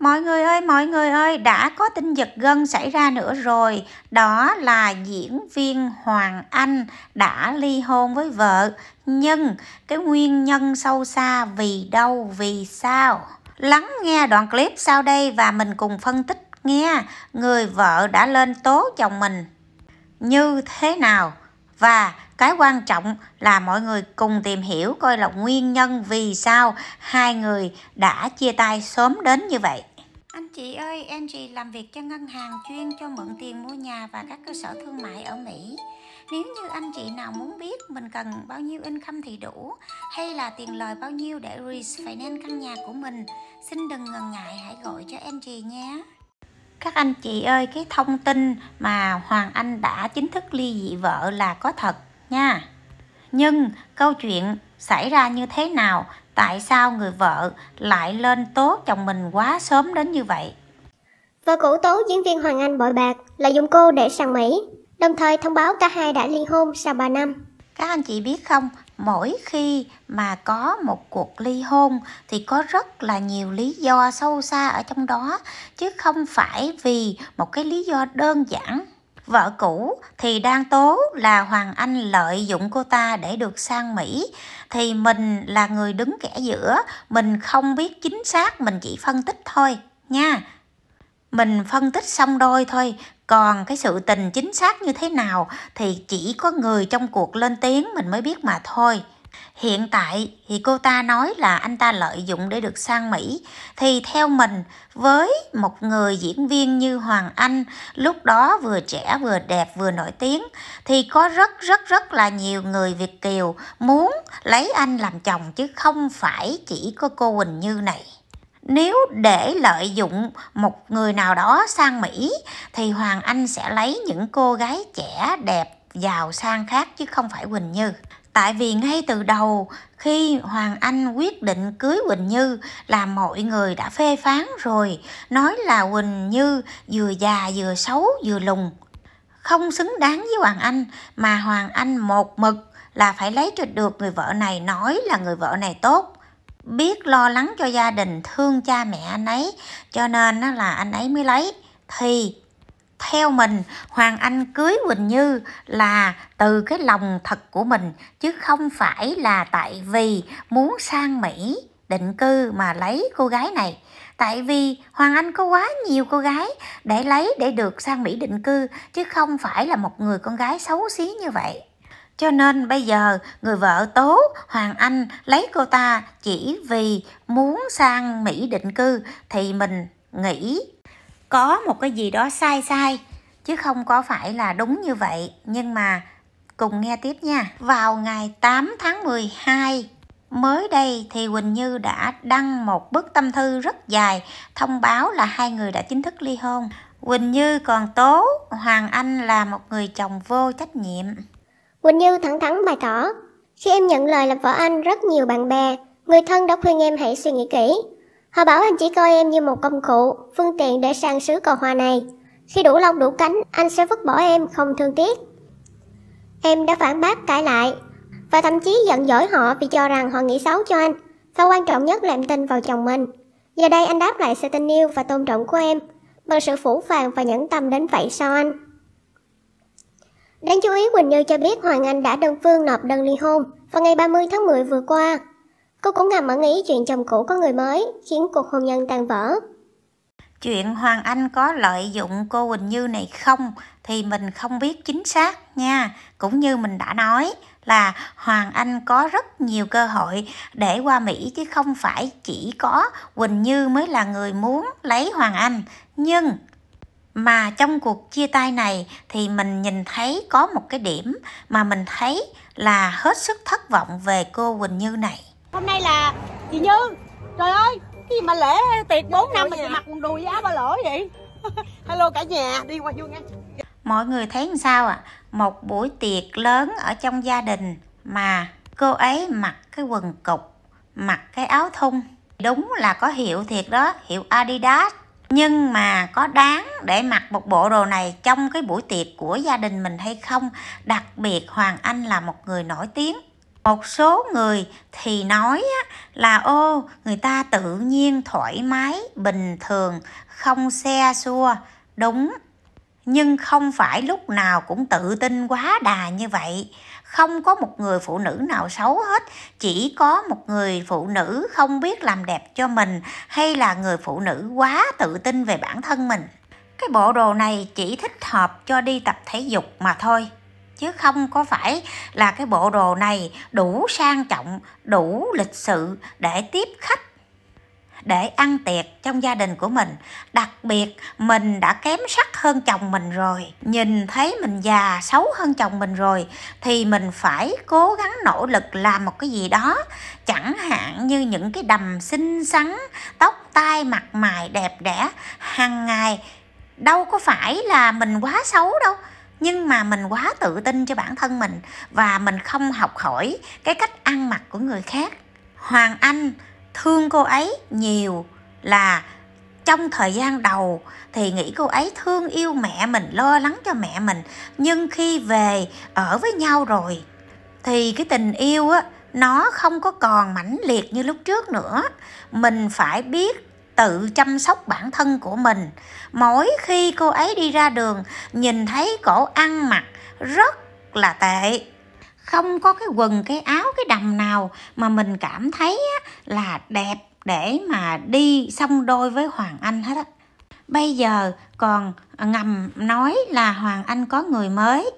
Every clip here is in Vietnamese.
Mọi người ơi, mọi người ơi, đã có tin giật gân xảy ra nữa rồi. Đó là diễn viên Hoàng Anh đã ly hôn với vợ. Nhưng cái nguyên nhân sâu xa vì đâu, vì sao? Lắng nghe đoạn clip sau đây và mình cùng phân tích nghe người vợ đã lên tố chồng mình như thế nào. Và cái quan trọng là mọi người cùng tìm hiểu coi là nguyên nhân vì sao hai người đã chia tay sớm đến như vậy anh chị ơi, Angie làm việc cho ngân hàng chuyên cho mượn tiền mua nhà và các cơ sở thương mại ở Mỹ. Nếu như anh chị nào muốn biết mình cần bao nhiêu income thì đủ hay là tiền lời bao nhiêu để refinance căn nhà của mình, xin đừng ngần ngại hãy gọi cho Angie nhé. Các anh chị ơi, cái thông tin mà Hoàng Anh đã chính thức ly dị vợ là có thật nha. Nhưng câu chuyện xảy ra như thế nào tại sao người vợ lại lên tố chồng mình quá sớm đến như vậy. Vợ cũ tố diễn viên Hoàng Anh bội bạc, lợi dụng cô để sang Mỹ, đồng thời thông báo cả hai đã ly hôn sau 3 năm. Các anh chị biết không, mỗi khi mà có một cuộc ly hôn thì có rất là nhiều lý do sâu xa ở trong đó chứ không phải vì một cái lý do đơn giản Vợ cũ thì đang tố là Hoàng Anh lợi dụng cô ta để được sang Mỹ thì mình là người đứng kẻ giữa, mình không biết chính xác, mình chỉ phân tích thôi nha. Mình phân tích xong đôi thôi, còn cái sự tình chính xác như thế nào thì chỉ có người trong cuộc lên tiếng mình mới biết mà thôi hiện tại thì cô ta nói là anh ta lợi dụng để được sang mỹ thì theo mình với một người diễn viên như hoàng anh lúc đó vừa trẻ vừa đẹp vừa nổi tiếng thì có rất rất rất là nhiều người việt kiều muốn lấy anh làm chồng chứ không phải chỉ có cô quỳnh như này nếu để lợi dụng một người nào đó sang mỹ thì hoàng anh sẽ lấy những cô gái trẻ đẹp giàu sang khác chứ không phải Quỳnh Như. Tại vì ngay từ đầu khi Hoàng Anh quyết định cưới Quỳnh Như là mọi người đã phê phán rồi, nói là Quỳnh Như vừa già vừa xấu vừa lùng. Không xứng đáng với Hoàng Anh mà Hoàng Anh một mực là phải lấy cho được người vợ này nói là người vợ này tốt biết lo lắng cho gia đình thương cha mẹ anh ấy cho nên là anh ấy mới lấy thì theo mình hoàng anh cưới quỳnh như là từ cái lòng thật của mình chứ không phải là tại vì muốn sang mỹ định cư mà lấy cô gái này tại vì hoàng anh có quá nhiều cô gái để lấy để được sang mỹ định cư chứ không phải là một người con gái xấu xí như vậy cho nên bây giờ người vợ tố hoàng anh lấy cô ta chỉ vì muốn sang mỹ định cư thì mình nghĩ có một cái gì đó sai sai chứ không có phải là đúng như vậy nhưng mà cùng nghe tiếp nha vào ngày 8 tháng 12 Mới đây thì Quỳnh Như đã đăng một bức tâm thư rất dài thông báo là hai người đã chính thức ly hôn. Quỳnh Như còn tố Hoàng Anh là một người chồng vô trách nhiệm. Quỳnh Như thẳng thắn bày tỏ, khi em nhận lời làm vợ anh rất nhiều bạn bè, người thân đã khuyên em hãy suy nghĩ kỹ, Họ bảo anh chỉ coi em như một công cụ, phương tiện để sang sứ cầu hoa này. Khi đủ lông đủ cánh, anh sẽ vứt bỏ em không thương tiếc. Em đã phản bác cãi lại, và thậm chí giận dỗi họ vì cho rằng họ nghĩ xấu cho anh. Và quan trọng nhất là em tin vào chồng mình. Giờ đây anh đáp lại sự tình yêu và tôn trọng của em, bằng sự phủ phàng và nhẫn tâm đến vậy sao anh? Đáng chú ý Quỳnh Như cho biết Hoàng Anh đã đơn phương nộp đơn ly hôn vào ngày 30 tháng 10 vừa qua. Cô cũng ngầm mẫn ý chuyện chồng cũ có người mới, khiến cuộc hôn nhân tan vỡ. Chuyện Hoàng Anh có lợi dụng cô Quỳnh Như này không thì mình không biết chính xác nha. Cũng như mình đã nói là Hoàng Anh có rất nhiều cơ hội để qua Mỹ chứ không phải chỉ có Quỳnh Như mới là người muốn lấy Hoàng Anh. Nhưng mà trong cuộc chia tay này thì mình nhìn thấy có một cái điểm mà mình thấy là hết sức thất vọng về cô Quỳnh Như này. Hôm nay là chị Như Trời ơi Cái gì mà lễ tiệc 4 năm mình mặc quần đùi áo ba lỗ vậy Hello cả nhà Đi qua vô nghe Mọi người thấy sao ạ? À? Một buổi tiệc lớn ở trong gia đình mà cô ấy mặc cái quần cục, mặc cái áo thun. Đúng là có hiệu thiệt đó, hiệu Adidas. Nhưng mà có đáng để mặc một bộ đồ này trong cái buổi tiệc của gia đình mình hay không? Đặc biệt Hoàng Anh là một người nổi tiếng một số người thì nói là ô người ta tự nhiên thoải mái bình thường không xe xua đúng nhưng không phải lúc nào cũng tự tin quá đà như vậy không có một người phụ nữ nào xấu hết chỉ có một người phụ nữ không biết làm đẹp cho mình hay là người phụ nữ quá tự tin về bản thân mình cái bộ đồ này chỉ thích hợp cho đi tập thể dục mà thôi chứ không có phải là cái bộ đồ này đủ sang trọng đủ lịch sự để tiếp khách để ăn tiệc trong gia đình của mình đặc biệt mình đã kém sắc hơn chồng mình rồi nhìn thấy mình già xấu hơn chồng mình rồi thì mình phải cố gắng nỗ lực làm một cái gì đó chẳng hạn như những cái đầm xinh xắn tóc tai mặt mày đẹp đẽ hàng ngày đâu có phải là mình quá xấu đâu nhưng mà mình quá tự tin cho bản thân mình và mình không học hỏi cái cách ăn mặc của người khác hoàng anh thương cô ấy nhiều là trong thời gian đầu thì nghĩ cô ấy thương yêu mẹ mình lo lắng cho mẹ mình nhưng khi về ở với nhau rồi thì cái tình yêu á nó không có còn mãnh liệt như lúc trước nữa mình phải biết tự chăm sóc bản thân của mình mỗi khi cô ấy đi ra đường nhìn thấy cổ ăn mặc rất là tệ không có cái quần cái áo cái đầm nào mà mình cảm thấy là đẹp để mà đi song đôi với hoàng anh hết á bây giờ còn ngầm nói là hoàng anh có người mới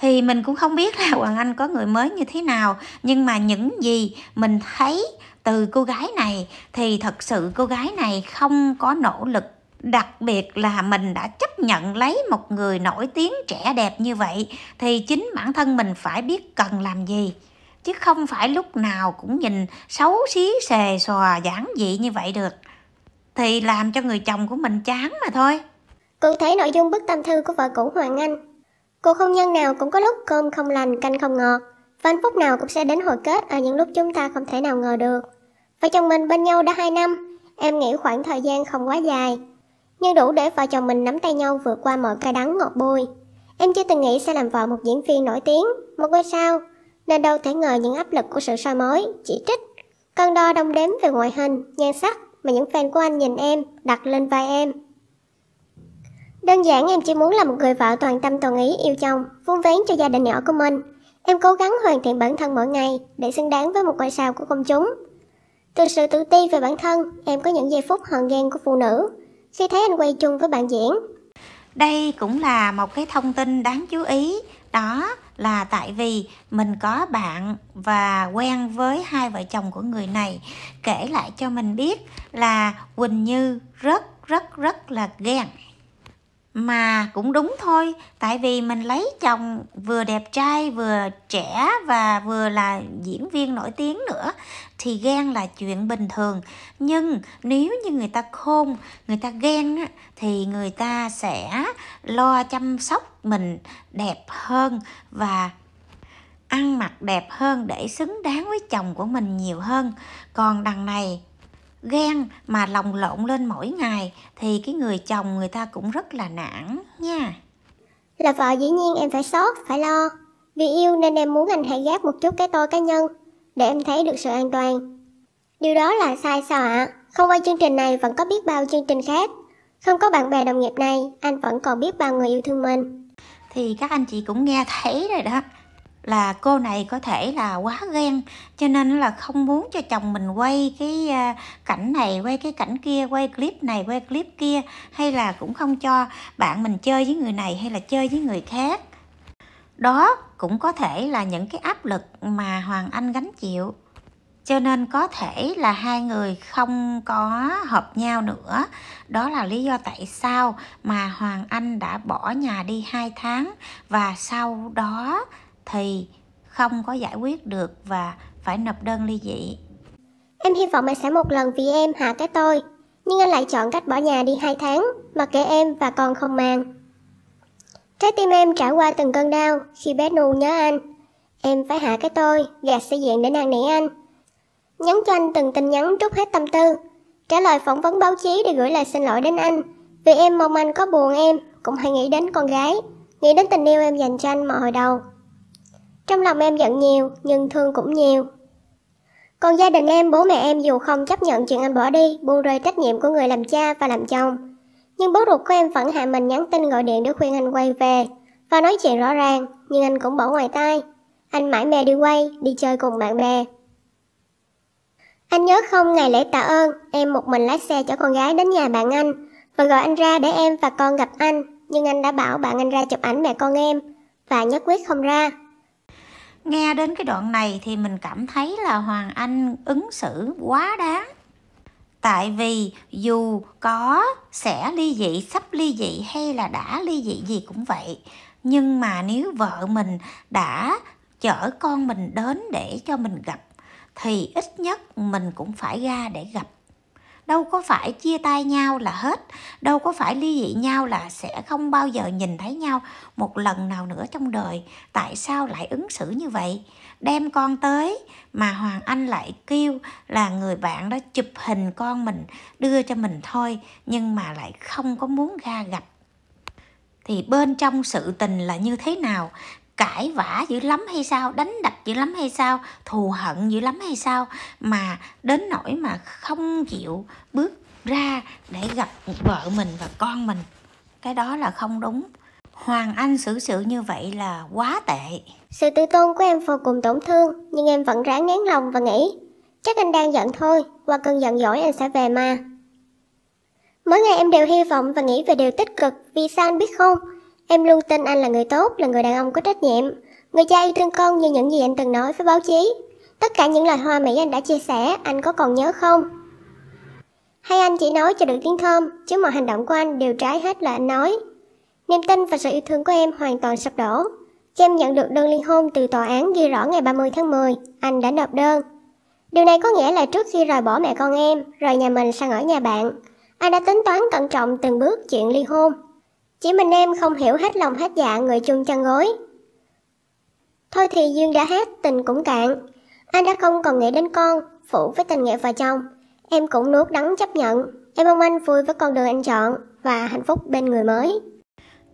thì mình cũng không biết là hoàng anh có người mới như thế nào nhưng mà những gì mình thấy từ cô gái này thì thật sự cô gái này không có nỗ lực đặc biệt là mình đã chấp nhận lấy một người nổi tiếng trẻ đẹp như vậy thì chính bản thân mình phải biết cần làm gì chứ không phải lúc nào cũng nhìn xấu xí xề xòa giản dị như vậy được thì làm cho người chồng của mình chán mà thôi cụ thể nội dung bức tâm thư của vợ cũ Hoàng Anh Cô không nhân nào cũng có lúc cơm không lành canh không ngọt và hạnh phúc nào cũng sẽ đến hồi kết ở những lúc chúng ta không thể nào ngờ được. Vợ chồng mình bên nhau đã 2 năm, em nghĩ khoảng thời gian không quá dài. Nhưng đủ để vợ chồng mình nắm tay nhau vượt qua mọi cay đắng ngọt bùi. Em chưa từng nghĩ sẽ làm vợ một diễn viên nổi tiếng, một ngôi sao, nên đâu thể ngờ những áp lực của sự soi mói, chỉ trích. Cân đo đong đếm về ngoại hình, nhan sắc mà những fan của anh nhìn em, đặt lên vai em. Đơn giản em chỉ muốn là một người vợ toàn tâm toàn ý yêu chồng, vun vén cho gia đình nhỏ của mình. Em cố gắng hoàn thiện bản thân mỗi ngày để xứng đáng với một ngôi sao của công chúng. Từ sự tự ti về bản thân, em có những giây phút hờn ghen của phụ nữ khi thấy anh quay chung với bạn diễn. Đây cũng là một cái thông tin đáng chú ý, đó là tại vì mình có bạn và quen với hai vợ chồng của người này kể lại cho mình biết là Quỳnh Như rất rất rất là ghen mà cũng đúng thôi tại vì mình lấy chồng vừa đẹp trai vừa trẻ và vừa là diễn viên nổi tiếng nữa thì ghen là chuyện bình thường nhưng nếu như người ta khôn người ta ghen thì người ta sẽ lo chăm sóc mình đẹp hơn và ăn mặc đẹp hơn để xứng đáng với chồng của mình nhiều hơn còn đằng này ghen mà lồng lộn lên mỗi ngày thì cái người chồng người ta cũng rất là nản nha là vợ dĩ nhiên em phải sốt phải lo vì yêu nên em muốn anh hãy gác một chút cái tôi cá nhân để em thấy được sự an toàn điều đó là sai sao ạ không qua chương trình này vẫn có biết bao chương trình khác không có bạn bè đồng nghiệp này anh vẫn còn biết bao người yêu thương mình thì các anh chị cũng nghe thấy rồi đó là cô này có thể là quá ghen cho nên là không muốn cho chồng mình quay cái à, cảnh này quay cái cảnh kia quay clip này quay clip kia hay là cũng không cho bạn mình chơi với người này hay là chơi với người khác đó cũng có thể là những cái áp lực mà hoàng anh gánh chịu cho nên có thể là hai người không có hợp nhau nữa đó là lý do tại sao mà hoàng anh đã bỏ nhà đi hai tháng và sau đó thì không có giải quyết được và phải nộp đơn ly dị. Em hy vọng anh sẽ một lần vì em hạ cái tôi, nhưng anh lại chọn cách bỏ nhà đi 2 tháng, mà kệ em và còn không mang. Trái tim em trải qua từng cơn đau khi bé Nu nhớ anh. Em phải hạ cái tôi, gạt sĩ diện để năn nỉ anh. Nhắn cho anh từng tin nhắn trút hết tâm tư, trả lời phỏng vấn báo chí để gửi lời xin lỗi đến anh. Vì em mong anh có buồn em, cũng hãy nghĩ đến con gái, nghĩ đến tình yêu em dành cho anh mà hồi đầu. Trong lòng em giận nhiều, nhưng thương cũng nhiều. Còn gia đình em, bố mẹ em dù không chấp nhận chuyện anh bỏ đi, buông rơi trách nhiệm của người làm cha và làm chồng. Nhưng bố ruột của em vẫn hạ mình nhắn tin gọi điện để khuyên anh quay về, và nói chuyện rõ ràng, nhưng anh cũng bỏ ngoài tai. Anh mãi mê đi quay, đi chơi cùng bạn bè. Anh nhớ không ngày lễ tạ ơn, em một mình lái xe chở con gái đến nhà bạn anh, và gọi anh ra để em và con gặp anh, nhưng anh đã bảo bạn anh ra chụp ảnh mẹ con em, và nhất quyết không ra nghe đến cái đoạn này thì mình cảm thấy là hoàng anh ứng xử quá đáng tại vì dù có sẽ ly dị sắp ly dị hay là đã ly dị gì cũng vậy nhưng mà nếu vợ mình đã chở con mình đến để cho mình gặp thì ít nhất mình cũng phải ra để gặp đâu có phải chia tay nhau là hết đâu có phải ly dị nhau là sẽ không bao giờ nhìn thấy nhau một lần nào nữa trong đời tại sao lại ứng xử như vậy đem con tới mà hoàng anh lại kêu là người bạn đó chụp hình con mình đưa cho mình thôi nhưng mà lại không có muốn ra gặp thì bên trong sự tình là như thế nào cãi vã dữ lắm hay sao đánh đập dữ lắm hay sao thù hận dữ lắm hay sao mà đến nỗi mà không chịu bước ra để gặp vợ mình và con mình cái đó là không đúng Hoàng Anh xử sự như vậy là quá tệ. Sự tự tôn của em vô cùng tổn thương, nhưng em vẫn ráng nén lòng và nghĩ, chắc anh đang giận thôi, qua cơn giận dỗi anh sẽ về mà. Mỗi ngày em đều hy vọng và nghĩ về điều tích cực, vì sao anh biết không, Em luôn tin anh là người tốt, là người đàn ông có trách nhiệm, người cha yêu thương con như những gì anh từng nói với báo chí. Tất cả những lời hoa mỹ anh đã chia sẻ, anh có còn nhớ không? Hay anh chỉ nói cho được tiếng thơm, chứ mọi hành động của anh đều trái hết lời anh nói. Niềm tin và sự yêu thương của em hoàn toàn sụp đổ. Khi em nhận được đơn ly hôn từ tòa án ghi rõ ngày 30 tháng 10, anh đã nộp đơn. Điều này có nghĩa là trước khi rời bỏ mẹ con em, rời nhà mình sang ở nhà bạn, anh đã tính toán cẩn trọng từng bước chuyện ly hôn chỉ mình em không hiểu hết lòng hết dạ người chung chăn gối. Thôi thì duyên đã hết, tình cũng cạn. Anh đã không còn nghĩ đến con, phụ với tình nghĩa vợ chồng. Em cũng nuốt đắng chấp nhận. Em mong anh vui với con đường anh chọn và hạnh phúc bên người mới.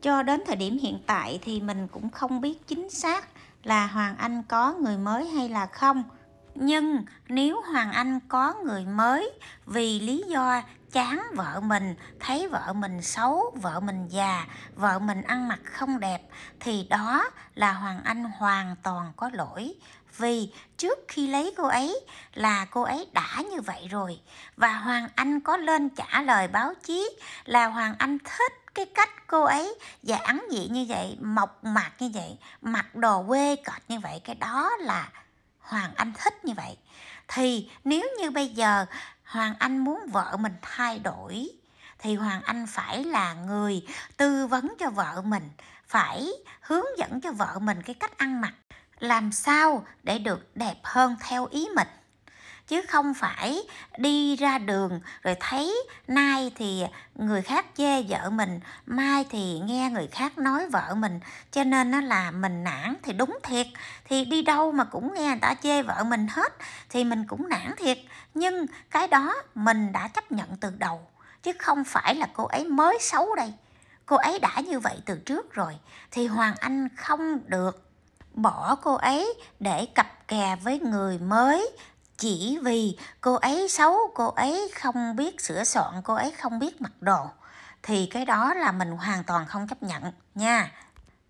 Cho đến thời điểm hiện tại thì mình cũng không biết chính xác là Hoàng Anh có người mới hay là không. Nhưng nếu Hoàng Anh có người mới vì lý do chán vợ mình thấy vợ mình xấu vợ mình già vợ mình ăn mặc không đẹp thì đó là hoàng anh hoàn toàn có lỗi vì trước khi lấy cô ấy là cô ấy đã như vậy rồi và hoàng anh có lên trả lời báo chí là hoàng anh thích cái cách cô ấy giản dị như vậy mộc mạc như vậy mặc đồ quê cọt như vậy cái đó là hoàng anh thích như vậy thì nếu như bây giờ hoàng anh muốn vợ mình thay đổi thì hoàng anh phải là người tư vấn cho vợ mình phải hướng dẫn cho vợ mình cái cách ăn mặc làm sao để được đẹp hơn theo ý mình chứ không phải đi ra đường rồi thấy nay thì người khác chê vợ mình mai thì nghe người khác nói vợ mình cho nên nó là mình nản thì đúng thiệt thì đi đâu mà cũng nghe người ta chê vợ mình hết thì mình cũng nản thiệt nhưng cái đó mình đã chấp nhận từ đầu chứ không phải là cô ấy mới xấu đây cô ấy đã như vậy từ trước rồi thì hoàng anh không được bỏ cô ấy để cặp kè với người mới chỉ vì cô ấy xấu cô ấy không biết sửa soạn cô ấy không biết mặc đồ thì cái đó là mình hoàn toàn không chấp nhận nha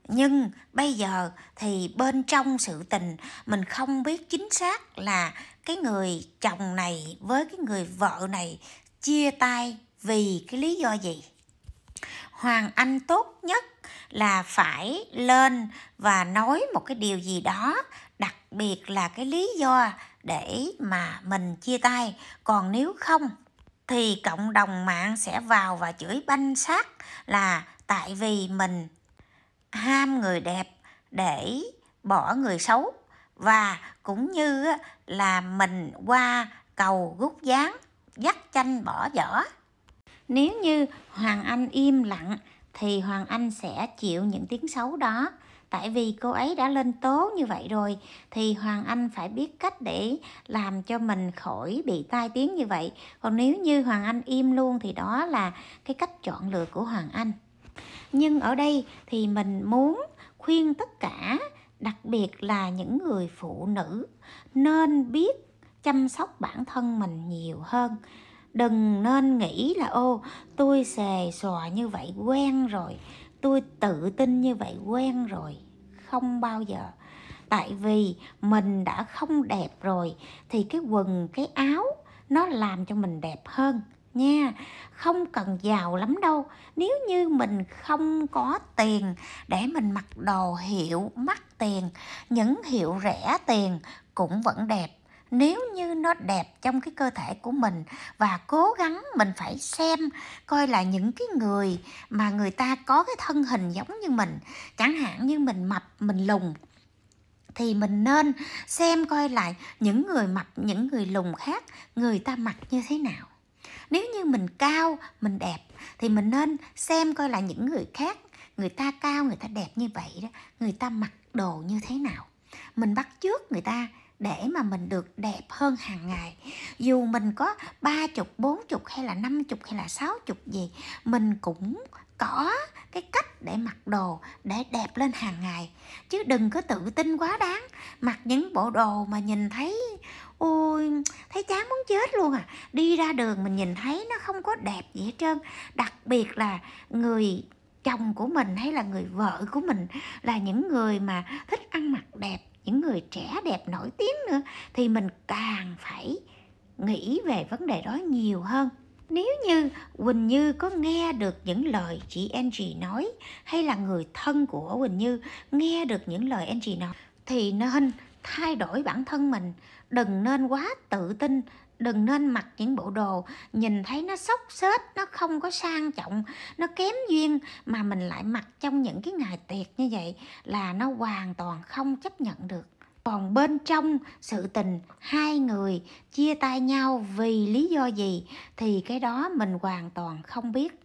nhưng bây giờ thì bên trong sự tình mình không biết chính xác là cái người chồng này với cái người vợ này chia tay vì cái lý do gì hoàng anh tốt nhất là phải lên và nói một cái điều gì đó đặc biệt là cái lý do để mà mình chia tay còn nếu không thì cộng đồng mạng sẽ vào và chửi banh xác là tại vì mình ham người đẹp để bỏ người xấu và cũng như là mình qua cầu rút dáng dắt chanh bỏ vỏ nếu như hoàng anh im lặng thì hoàng anh sẽ chịu những tiếng xấu đó tại vì cô ấy đã lên tố như vậy rồi thì hoàng anh phải biết cách để làm cho mình khỏi bị tai tiếng như vậy còn nếu như hoàng anh im luôn thì đó là cái cách chọn lựa của hoàng anh nhưng ở đây thì mình muốn khuyên tất cả đặc biệt là những người phụ nữ nên biết chăm sóc bản thân mình nhiều hơn đừng nên nghĩ là ô tôi xề xòa như vậy quen rồi tôi tự tin như vậy quen rồi không bao giờ tại vì mình đã không đẹp rồi thì cái quần cái áo nó làm cho mình đẹp hơn nha không cần giàu lắm đâu nếu như mình không có tiền để mình mặc đồ hiệu mắc tiền những hiệu rẻ tiền cũng vẫn đẹp nếu như nó đẹp trong cái cơ thể của mình và cố gắng mình phải xem coi là những cái người mà người ta có cái thân hình giống như mình chẳng hạn như mình mập mình lùn thì mình nên xem coi lại những người mập những người lùn khác người ta mặc như thế nào nếu như mình cao mình đẹp thì mình nên xem coi là những người khác người ta cao người ta đẹp như vậy đó người ta mặc đồ như thế nào mình bắt chước người ta để mà mình được đẹp hơn hàng ngày dù mình có ba chục bốn chục hay là năm chục hay là sáu chục gì mình cũng có cái cách để mặc đồ để đẹp lên hàng ngày chứ đừng có tự tin quá đáng mặc những bộ đồ mà nhìn thấy ôi thấy chán muốn chết luôn à đi ra đường mình nhìn thấy nó không có đẹp gì hết trơn đặc biệt là người chồng của mình hay là người vợ của mình là những người mà thích ăn mặc đẹp những người trẻ đẹp nổi tiếng nữa thì mình càng phải nghĩ về vấn đề đó nhiều hơn nếu như quỳnh như có nghe được những lời chị angie nói hay là người thân của quỳnh như nghe được những lời angie nói thì nên thay đổi bản thân mình đừng nên quá tự tin đừng nên mặc những bộ đồ nhìn thấy nó xốc xếch nó không có sang trọng nó kém duyên mà mình lại mặc trong những cái ngày tiệc như vậy là nó hoàn toàn không chấp nhận được còn bên trong sự tình hai người chia tay nhau vì lý do gì thì cái đó mình hoàn toàn không biết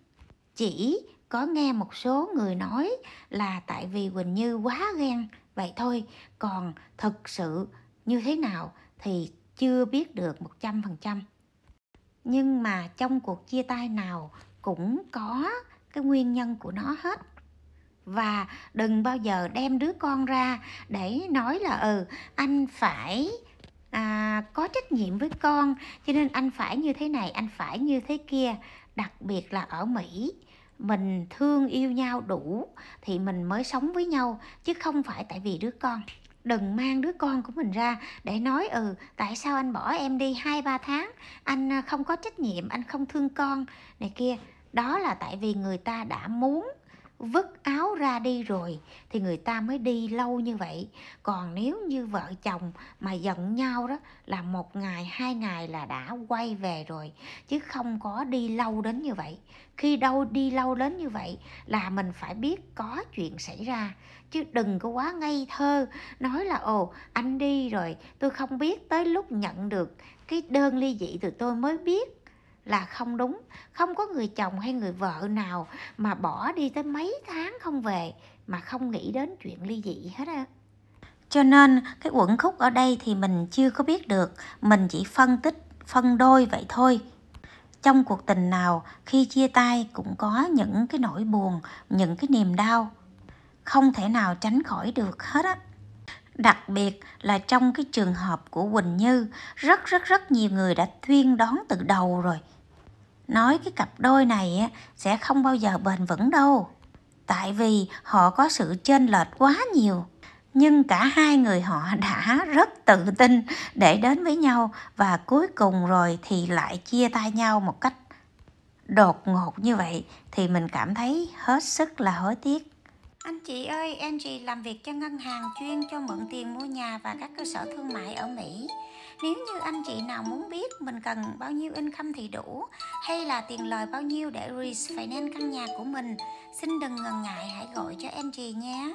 chỉ có nghe một số người nói là tại vì quỳnh như quá ghen vậy thôi còn thực sự như thế nào thì chưa biết được 100%. Nhưng mà trong cuộc chia tay nào cũng có cái nguyên nhân của nó hết và đừng bao giờ đem đứa con ra để nói là ừ anh phải à, có trách nhiệm với con cho nên anh phải như thế này anh phải như thế kia đặc biệt là ở mỹ mình thương yêu nhau đủ thì mình mới sống với nhau chứ không phải tại vì đứa con đừng mang đứa con của mình ra để nói ừ tại sao anh bỏ em đi hai ba tháng anh à, không có trách nhiệm anh không thương con này kia đó là tại vì người ta đã muốn vứt áo ra đi rồi thì người ta mới đi lâu như vậy còn nếu như vợ chồng mà giận nhau đó là một ngày hai ngày là đã quay về rồi chứ không có đi lâu đến như vậy khi đâu đi lâu đến như vậy là mình phải biết có chuyện xảy ra chứ đừng có quá ngây thơ nói là ồ anh đi rồi tôi không biết tới lúc nhận được cái đơn ly dị từ tôi mới biết là không đúng không có người chồng hay người vợ nào mà bỏ đi tới mấy tháng không về mà không nghĩ đến chuyện ly dị hết á cho nên cái uẩn khúc ở đây thì mình chưa có biết được mình chỉ phân tích phân đôi vậy thôi trong cuộc tình nào khi chia tay cũng có những cái nỗi buồn những cái niềm đau không thể nào tránh khỏi được hết á đặc biệt là trong cái trường hợp của quỳnh như rất rất rất nhiều người đã tuyên đoán từ đầu rồi nói cái cặp đôi này sẽ không bao giờ bền vững đâu tại vì họ có sự chênh lệch quá nhiều nhưng cả hai người họ đã rất tự tin để đến với nhau và cuối cùng rồi thì lại chia tay nhau một cách đột ngột như vậy thì mình cảm thấy hết sức là hối tiếc anh chị ơi, Angie làm việc cho ngân hàng chuyên cho mượn tiền mua nhà và các cơ sở thương mại ở Mỹ. Nếu như anh chị nào muốn biết mình cần bao nhiêu income thì đủ hay là tiền lời bao nhiêu để refinance căn nhà của mình, xin đừng ngần ngại hãy gọi cho Angie nhé.